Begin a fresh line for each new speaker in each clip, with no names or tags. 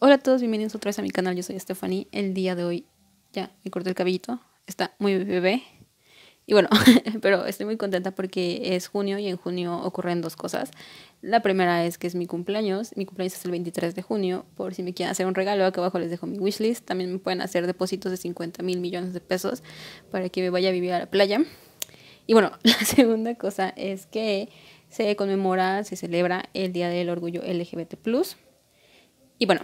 Hola a todos, bienvenidos otra vez a mi canal, yo soy Stephanie. El día de hoy ya me corté el cabellito, está muy bebé. Y bueno, pero estoy muy contenta porque es junio y en junio ocurren dos cosas. La primera es que es mi cumpleaños, mi cumpleaños es el 23 de junio, por si me quieren hacer un regalo, acá abajo les dejo mi wishlist. También me pueden hacer depósitos de 50 mil millones de pesos para que me vaya a vivir a la playa. Y bueno, la segunda cosa es que se conmemora, se celebra el Día del Orgullo LGBT. Y bueno,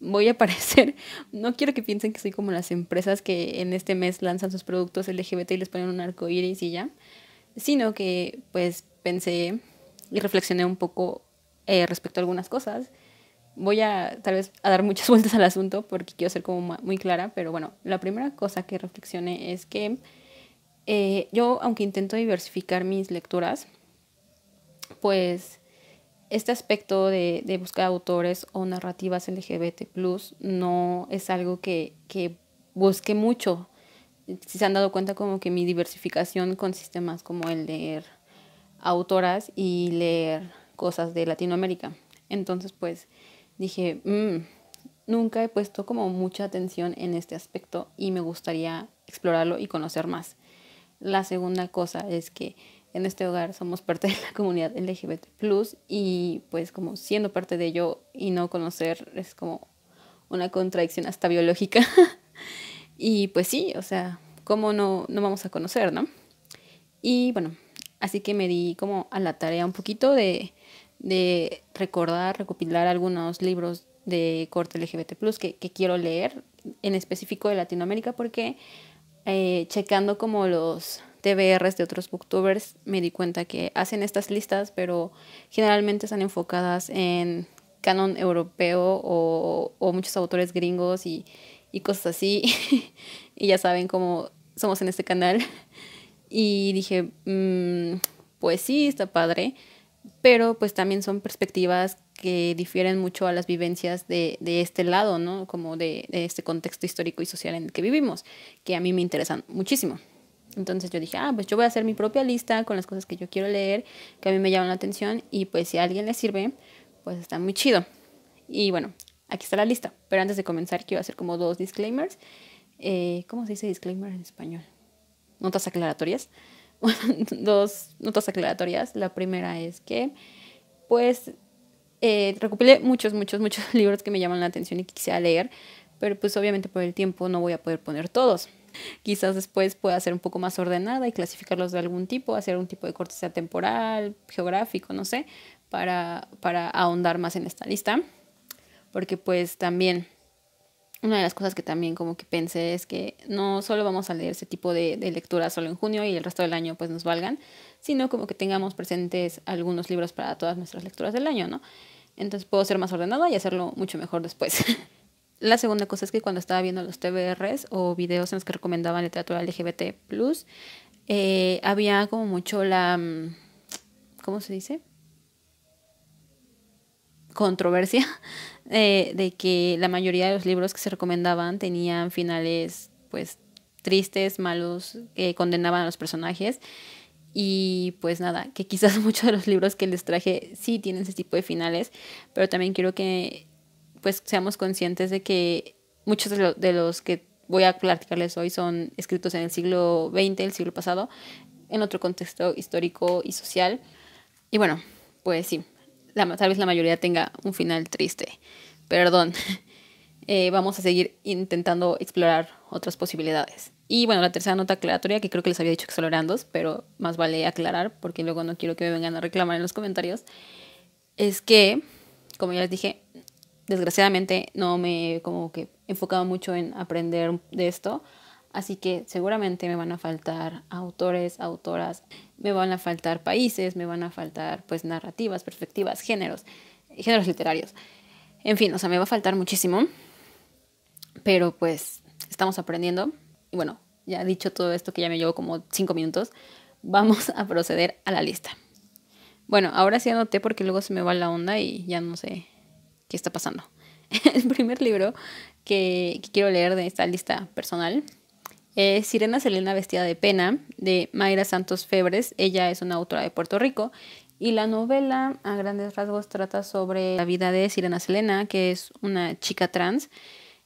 voy a parecer, no quiero que piensen que soy como las empresas que en este mes lanzan sus productos LGBT y les ponen un arco iris y ya, sino que pues pensé y reflexioné un poco eh, respecto a algunas cosas. Voy a tal vez a dar muchas vueltas al asunto porque quiero ser como muy clara, pero bueno, la primera cosa que reflexioné es que eh, yo, aunque intento diversificar mis lecturas, pues este aspecto de, buscar autores o narrativas LGBT plus no es algo que, busque mucho. Si se han dado cuenta como que mi diversificación consiste más como el leer autoras y leer cosas de Latinoamérica. Entonces pues dije, mm, nunca he puesto como mucha atención en este aspecto y me gustaría explorarlo y conocer más. La segunda cosa es que en este hogar somos parte de la comunidad LGBT y pues como siendo parte de ello y no conocer es como una contradicción hasta biológica. y pues sí, o sea, ¿cómo no, no vamos a conocer, no? Y bueno, así que me di como a la tarea un poquito de, de recordar, recopilar algunos libros de corte LGBT que, que quiero leer, en específico de Latinoamérica, porque eh, checando como los TBRs de otros booktubers, me di cuenta que hacen estas listas, pero generalmente están enfocadas en canon europeo o, muchos autores gringos y, cosas así. y ya saben cómo somos en este canal. Y dije, mm, pues sí, está padre, pero pues también son perspectivas que difieren mucho a las vivencias de, este lado, ¿no? Como de este contexto histórico y social en el que vivimos, que a mí me interesan muchísimo. Entonces yo dije, ah, pues yo voy a hacer mi propia lista con las cosas que yo quiero leer, que a mí me llaman la atención y pues si a alguien le sirve, pues está muy chido. Y bueno, aquí está la lista. Pero antes de comenzar quiero hacer como dos disclaimers. Eh, ¿Cómo se dice disclaimer en español? Notas aclaratorias. dos notas aclaratorias. La primera es que, pues, eh, recopilé muchos, muchos, muchos libros que me llaman la atención y que quisiera leer, pero pues obviamente por el tiempo no voy a poder poner todos. Quizás después pueda ser un poco más ordenada y clasificarlos de algún tipo, hacer un tipo de cortesía temporal, geográfico, no sé, para, ahondar más en esta lista. Porque pues también una de las cosas que también como que pensé es que no solo vamos a leer ese tipo de, de lecturas solo en junio y el resto del año pues nos valgan, sino como que tengamos presentes algunos libros para todas nuestras lecturas del año, ¿no? Entonces puedo ser más ordenada y hacerlo mucho mejor después. La segunda cosa es que cuando estaba viendo los TBRs o videos en los que recomendaban literatura LGBT, eh, había como mucho la. Mm, ¿Cómo se dice? Controversia eh, de que la mayoría de los libros que se recomendaban tenían finales, pues, tristes, malos, que condenaban a los personajes. Y pues nada, que quizás muchos de los libros que les traje sí tienen ese tipo de finales, pero también quiero que pues seamos conscientes de que muchos de, los que voy a platicarles hoy son escritos en el siglo XX, el siglo pasado, en otro contexto histórico y social. Y bueno, pues sí, la, tal vez la mayoría tenga un final triste. Perdón. Eh, vamos a seguir intentando explorar otras posibilidades. Y bueno, la tercera nota aclaratoria, que creo que les había dicho que pero más vale aclarar porque luego no quiero que me vengan a reclamar en los comentarios, es que, como ya les dije, desgraciadamente no me como que enfocaba mucho en aprender de esto, así que seguramente me van a faltar autores, autoras, me van a faltar países, me van a faltar pues narrativas, perspectivas, géneros, géneros literarios. En fin, o sea, me va a faltar muchísimo, pero pues estamos aprendiendo. Y bueno, ya dicho todo esto que ya me llevo como cinco minutos, vamos a proceder a la lista. Bueno, ahora sí anoté porque luego se me va la onda y ya no sé qué está pasando. El primer libro que, quiero leer de esta lista personal es Sirena Selena vestida de pena de Mayra Santos Febres. Ella es una autora de Puerto Rico y la novela a grandes rasgos trata sobre la vida de Sirena Selena, que es una chica trans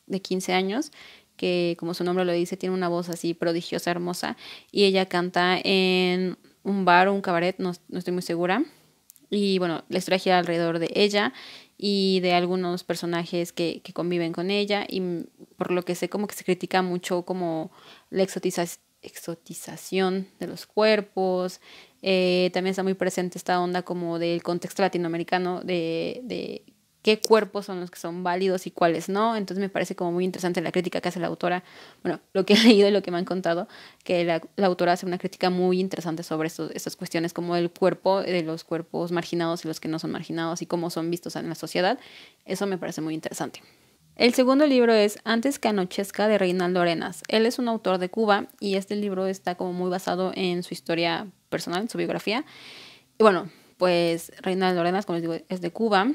de 15 años que como su nombre lo dice tiene una voz así prodigiosa, hermosa y ella canta en un bar o un cabaret, no, no estoy muy segura. Y bueno, la historia gira alrededor de ella y de algunos personajes que, conviven con ella y por lo que sé como que se critica mucho como la exotización de los cuerpos. Eh, también está muy presente esta onda como del contexto latinoamericano de, de qué cuerpos son los que son válidos y cuáles no. Entonces me parece como muy interesante la crítica que hace la autora, bueno, lo que he leído y lo que me han contado, que la, autora hace una crítica muy interesante sobre estas cuestiones como el cuerpo, de los cuerpos marginados y los que no son marginados y cómo son vistos en la sociedad. Eso me parece muy interesante. El segundo libro es Antes que anochezca de Reinaldo Arenas. Él es un autor de Cuba y este libro está como muy basado en su historia personal, en su biografía. Y bueno, pues Reinaldo Arenas, como les digo, es de Cuba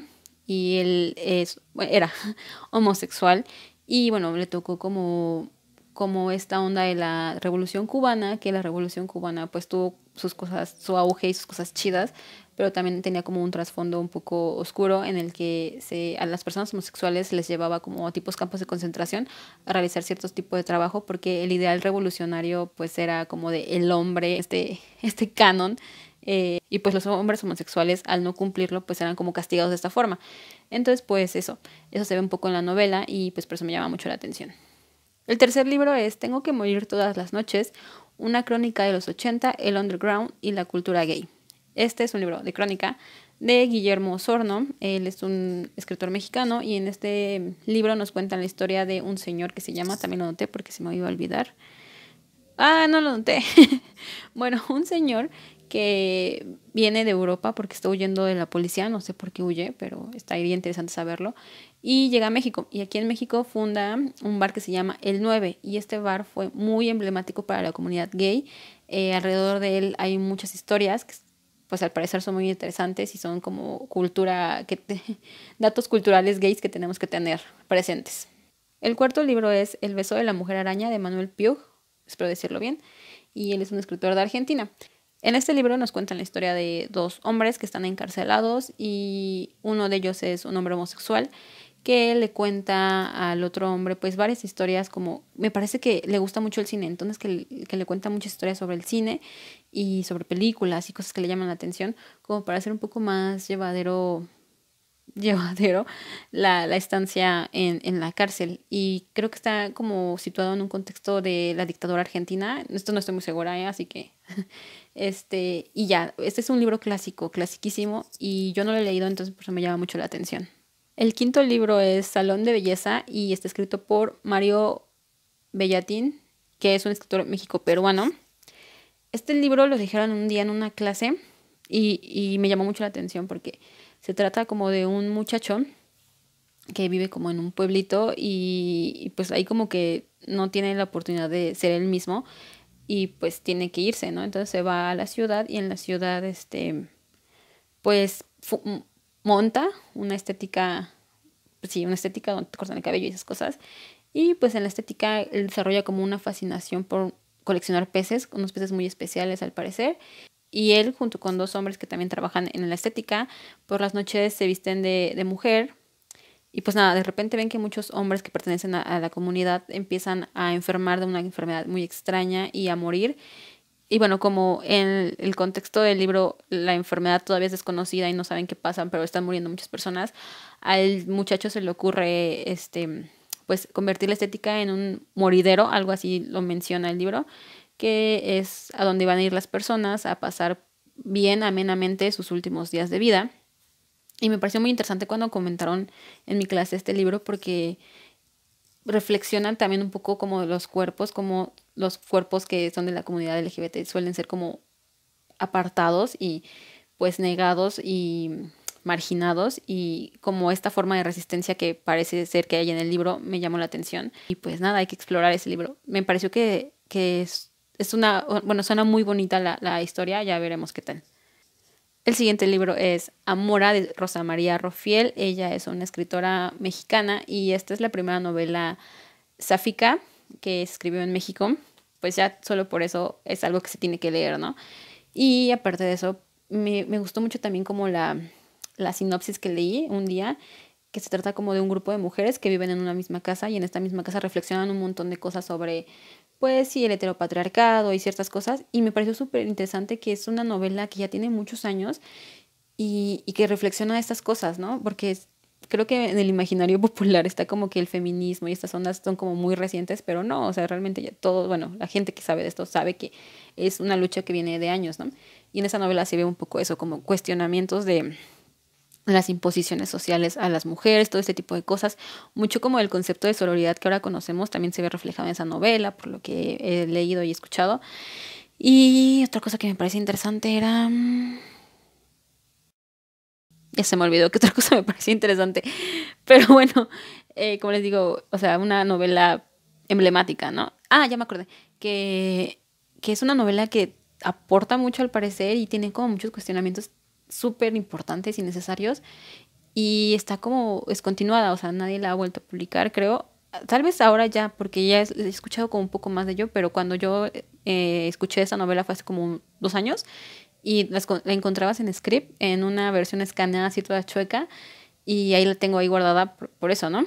y él es, era homosexual y bueno, le tocó como, como esta onda de la revolución cubana, que la revolución cubana pues tuvo sus cosas, su auge y sus cosas chidas, pero también tenía como un trasfondo un poco oscuro en el que a las personas homosexuales les llevaba como a tipos campos de concentración a realizar ciertos tipos de trabajo porque el ideal revolucionario pues era como de el hombre, este, este canon eh, y pues los hombres homosexuales al no cumplirlo pues eran como castigados de esta forma. Entonces pues eso, eso se ve un poco en la novela y pues por eso me llama mucho la atención. El tercer libro es Tengo que morir todas las noches, una crónica de los 80, el underground y la cultura gay. Este es un libro de crónica de Guillermo Sorno él es un escritor mexicano y en este libro nos cuentan la historia de un señor que se llama, también lo noté porque se me iba a olvidar. Ah, no lo noté. bueno, un señor que viene de Europa porque está huyendo de la policía, no sé por qué huye, pero está interesante saberlo. Y llega a México. Y aquí en México funda un bar que se llama El 9. Y este bar fue muy emblemático para la comunidad gay. Eh, alrededor de él hay muchas historias que pues al parecer son muy interesantes y son como cultura, que datos culturales gays que tenemos que tener presentes. El cuarto libro es El beso de la mujer araña de Manuel Piug, espero decirlo bien, y él es un escritor de Argentina. En este libro nos cuentan la historia de dos hombres que están encarcelados y uno de ellos es un hombre homosexual que le cuenta al otro hombre pues varias historias como me parece que le gusta mucho el cine, entonces que, le cuenta muchas historias sobre el cine y sobre películas y cosas que le llaman la atención como para hacer un poco más llevadero llevadero la, la estancia en, en, la cárcel. Y creo que está como situado en un contexto de la dictadura argentina. Esto no estoy muy segura, ¿eh? así que... Este, y ya, este es un libro clásico, clasiquísimo, y yo no lo he leído, entonces por eso me llama mucho la atención. El quinto libro es Salón de Belleza y está escrito por Mario Bellatín, que es un escritor mexico-peruano. Este libro lo dijeron un día en una clase y, y me llamó mucho la atención porque se trata como de un muchachón que vive como en un pueblito y, pues ahí como que no tiene la oportunidad de ser él mismo y pues tiene que irse, ¿no? Entonces se va a la ciudad y en la ciudad este pues monta una estética, pues sí, una estética donde te cortan el cabello y esas cosas y pues en la estética desarrolla como una fascinación por coleccionar peces, unos peces muy especiales al parecer y él, junto con dos hombres que también trabajan en la estética, por las noches se visten de, de mujer. Y pues nada, de repente ven que muchos hombres que pertenecen a, la comunidad empiezan a enfermar de una enfermedad muy extraña y a morir. Y bueno, como en el contexto del libro la enfermedad todavía es desconocida y no saben qué pasa, pero están muriendo muchas personas, al muchacho se le ocurre este pues convertir la estética en un moridero, algo así lo menciona el libro que es a dónde van a ir las personas a pasar bien amenamente sus últimos días de vida. Y me pareció muy interesante cuando comentaron en mi clase este libro porque reflexionan también un poco como los cuerpos, como los cuerpos que son de la comunidad LGBT suelen ser como apartados y pues negados y marginados y como esta forma de resistencia que parece ser que hay en el libro me llamó la atención y pues nada, hay que explorar ese libro. Me pareció que, que es es una, bueno, suena muy bonita la, la historia, ya veremos qué tal. El siguiente libro es Amora de Rosa María Rofiel. Ella es una escritora mexicana y esta es la primera novela sáfica que escribió en México. Pues ya solo por eso es algo que se tiene que leer, ¿no? Y aparte de eso, me, me gustó mucho también como la, la sinopsis que leí un día, que se trata como de un grupo de mujeres que viven en una misma casa y en esta misma casa reflexionan un montón de cosas sobre pues sí, el heteropatriarcado y ciertas cosas. Y me pareció súper interesante que es una novela que ya tiene muchos años y, que reflexiona estas cosas, ¿no? Porque creo que en el imaginario popular está como que el feminismo y estas ondas son como muy recientes, pero no, o sea, realmente ya todo, bueno, la gente que sabe de esto sabe que es una lucha que viene de años, ¿no? Y en esa novela se ve un poco eso, como cuestionamientos de las imposiciones sociales a las mujeres, todo este tipo de cosas, mucho como el concepto de sororidad que ahora conocemos también se ve reflejado en esa novela, por lo que he leído y escuchado. Y otra cosa que me parece interesante era... Mm, ya se me olvidó que otra cosa me parecía interesante. Pero bueno, eh, como les digo, o sea, una novela emblemática, ¿no? Ah, ya me acordé. Que, que es una novela que aporta mucho al parecer y tiene como muchos cuestionamientos súper importantes y necesarios y está como Es continuada, o sea, nadie la ha vuelto a publicar, creo. Tal vez ahora ya, porque ya he escuchado como un poco más de ello, pero cuando yo eh, escuché esta novela fue hace como dos años y la encontrabas en script, en una versión escaneada así toda chueca y ahí la tengo ahí guardada por, eso, ¿no?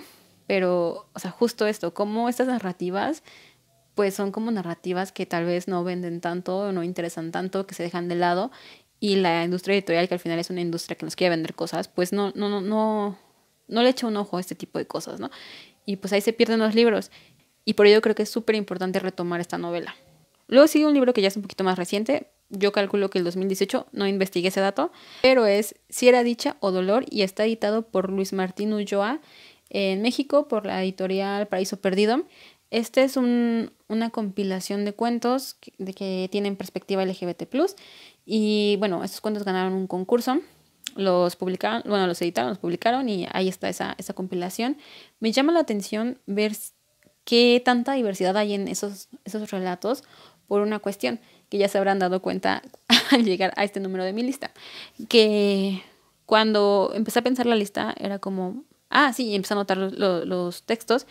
Pero, o sea, justo esto, Como estas narrativas pues son como narrativas que tal vez no venden tanto, no interesan tanto, que se dejan de lado y la industria editorial, que al final es una industria que nos quiere vender cosas, pues no, no, no, no, no le echa un ojo a este tipo de cosas, ¿no? Y pues ahí se pierden los libros. Y por ello creo que es súper importante retomar esta novela. Luego sigue un libro que ya es un poquito más reciente. Yo calculo que el 2018, no investigué ese dato, pero es Si era Dicha o Dolor y está editado por Luis Martín Ulloa en México por la editorial Paraíso Perdido. Este es una compilación de cuentos que, de que tienen perspectiva LGBT+. Y bueno, estos cuentos ganaron un concurso. Los publicaron, bueno, los editaron, los publicaron y ahí está esa, compilación. Me llama la atención ver qué tanta diversidad hay en esos, esos relatos por una cuestión que ya se habrán dado cuenta al llegar a este número de mi lista. Que cuando empecé a pensar la lista era como, ah, sí, empecé a notar los textos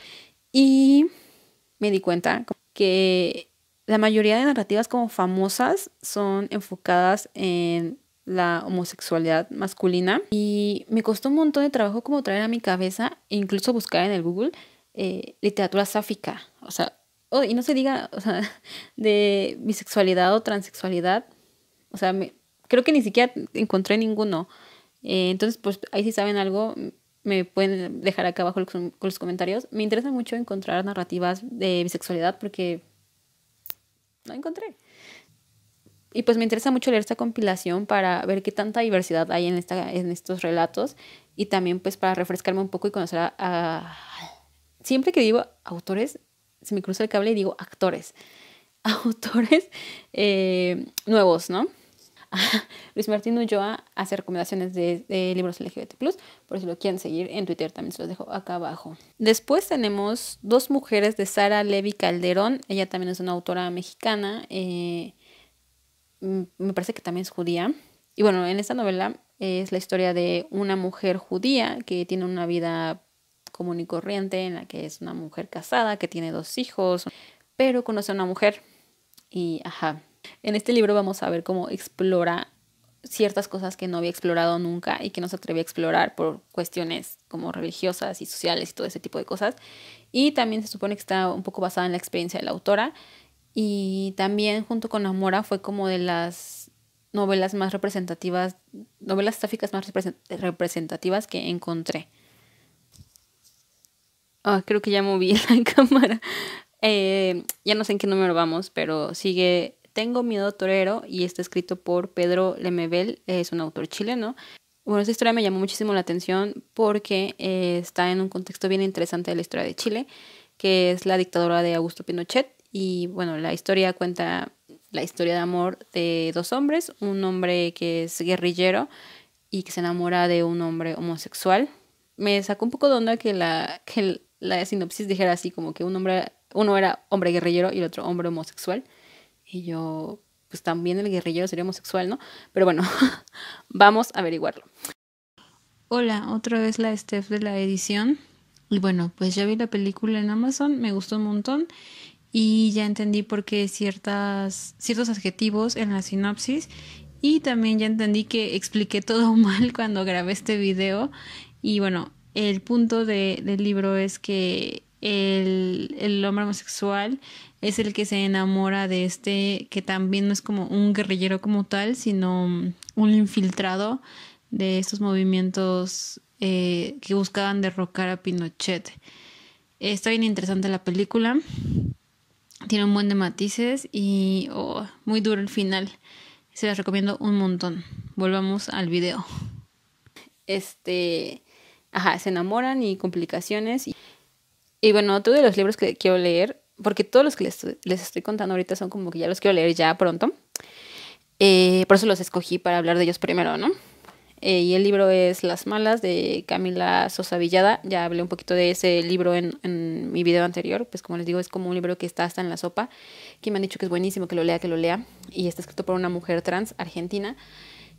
y me di cuenta que la mayoría de narrativas como famosas son enfocadas en la homosexualidad masculina y me costó un montón de trabajo como traer a mi cabeza e incluso buscar en el Google eh, literatura sáfica, o sea, oh, y no se diga, o sea, de bisexualidad o transexualidad, o sea, creo que ni siquiera encontré ninguno. Eh, entonces, pues ahí sí saben algo, me pueden dejar acá abajo con los comentarios. Me interesa mucho encontrar narrativas de bisexualidad porque no encontré. Y pues me interesa mucho leer esta compilación para ver qué tanta diversidad hay en, esta, en estos relatos y también pues para refrescarme un poco y conocer a, Siempre que digo autores, se me cruza el cable y digo actores. Autores eh, nuevos, ¿no? Luis Martín Ulloa hace recomendaciones de, libros LGBT+, por si lo quieren seguir en Twitter también se los dejo acá abajo. Después tenemos Dos Mujeres de Sara Levi Calderón, ella también es una autora mexicana, eh, mm, me parece que también es judía. Y bueno, en esta novela es la historia de una mujer judía que tiene una vida común y corriente, en la que es una mujer casada, que tiene dos hijos, pero conoce a una mujer y, ajá, en este libro vamos a ver cómo explora ciertas cosas que no había explorado nunca y que no se atrevía a explorar por cuestiones como religiosas y sociales y todo ese tipo de cosas. Y también se supone que está un poco basada en la experiencia de la autora. Y también junto con Amora fue como de las novelas más representativas, novelas estáficas más representativas que encontré. Ah, creo que ya moví la cámara. Eh, ya no sé en qué número vamos, pero sigue tengo Miedo Torero y está escrito por Pedro Lemebel, es un autor chileno. Bueno, esta historia me llamó muchísimo la atención porque eh, está en un contexto bien interesante de la historia de Chile, que es la dictadura de Augusto Pinochet. Y bueno, la historia cuenta la historia de amor de dos hombres, un hombre que es guerrillero y que se enamora de un hombre homosexual. Me sacó un poco de onda que la, que la sinopsis dijera así, como que un hombre, uno era hombre guerrillero y el otro hombre homosexual. Y yo, pues también el guerrillero sería homosexual, ¿no? Pero bueno, vamos a averiguarlo. Hola, otra vez la Steph de la edición. Y bueno, pues ya vi la película en Amazon, me gustó un montón y ya entendí por qué ciertas, ciertos adjetivos en la sinopsis y también ya entendí que expliqué todo mal cuando grabé este video. Y bueno, el punto del libro es que el, el, hombre homosexual es el que se enamora de este, que también no es como un guerrillero como tal, sino un infiltrado de estos movimientos eh, que buscaban derrocar a Pinochet. Está bien interesante la película, tiene un buen de matices y oh, muy duro el final. Se las recomiendo un montón. Volvamos al video. Este, ajá, se enamoran y complicaciones y bueno, otro de los libros que quiero leer, porque todos los que les, les estoy contando ahorita son como que ya los quiero leer ya pronto. Eh, por eso los escogí para hablar de ellos primero, ¿no? Eh, y el libro es Las Malas de Camila Sosa Villada. Ya hablé un poquito de ese libro en, en, mi video anterior. Pues como les digo, es como un libro que está hasta en la sopa. Que me han dicho que es buenísimo, que lo lea, que lo lea. Y está escrito por una mujer trans argentina.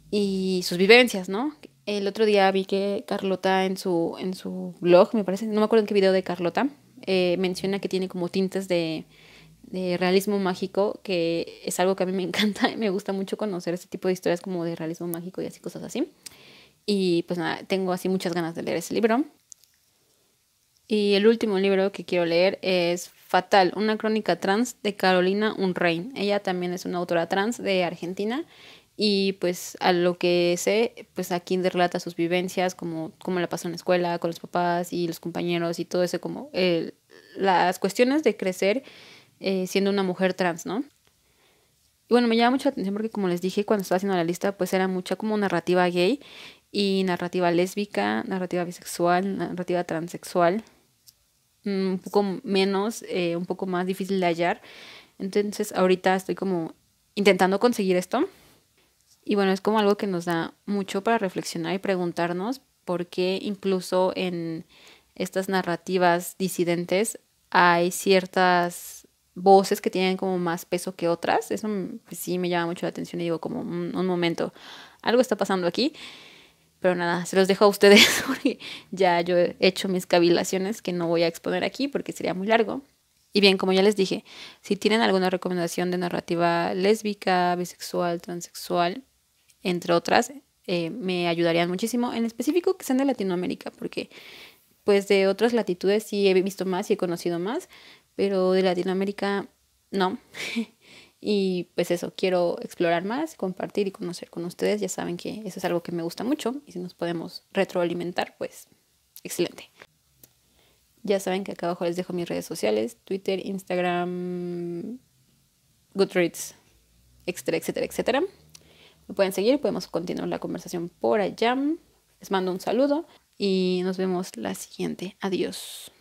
Y sus vivencias, ¿no? El otro día vi que Carlota en su, en su blog, me parece, no me acuerdo en qué video de Carlota, eh, menciona que tiene como tintes de, realismo mágico, que es algo que a mí me encanta y me gusta mucho conocer ese tipo de historias como de realismo mágico y así cosas así. Y pues nada, tengo así muchas ganas de leer ese libro. Y el último libro que quiero leer es Fatal, una crónica trans de Carolina Unrein. Ella también es una autora trans de Argentina y pues a lo que sé, pues a aquí relata sus vivencias, como cómo la pasó en la escuela, con los papás y los compañeros y todo eso, como eh, las cuestiones de crecer eh, siendo una mujer trans, ¿no? Y bueno, me llama mucho la atención porque como les dije cuando estaba haciendo la lista, pues era mucha como narrativa gay y narrativa lésbica, narrativa bisexual, narrativa transexual, un poco menos, eh, un poco más difícil de hallar. Entonces ahorita estoy como intentando conseguir esto y bueno, es como algo que nos da mucho para reflexionar y preguntarnos por qué incluso en estas narrativas disidentes hay ciertas voces que tienen como más peso que otras. Eso mm, pues sí me llama mucho la atención y digo como mm, un, momento, algo está pasando aquí. Pero nada, se los dejo a ustedes porque ya yo he hecho mis cavilaciones que no voy a exponer aquí porque sería muy largo. Y bien, como ya les dije, si tienen alguna recomendación de narrativa lésbica, bisexual, transexual, entre otras, eh, me ayudarían muchísimo, en específico que sean de Latinoamérica, porque pues de otras latitudes sí he visto más y he conocido más, pero de Latinoamérica no. y pues eso, quiero explorar más, compartir y conocer con ustedes. Ya saben que eso es algo que me gusta mucho y si nos podemos retroalimentar, pues excelente. Ya saben que acá abajo les dejo mis redes sociales, Twitter, Instagram, Goodreads, etcétera, etcétera, etcétera pueden seguir, podemos continuar la conversación por allá. Les mando un saludo y nos vemos la siguiente. Adiós.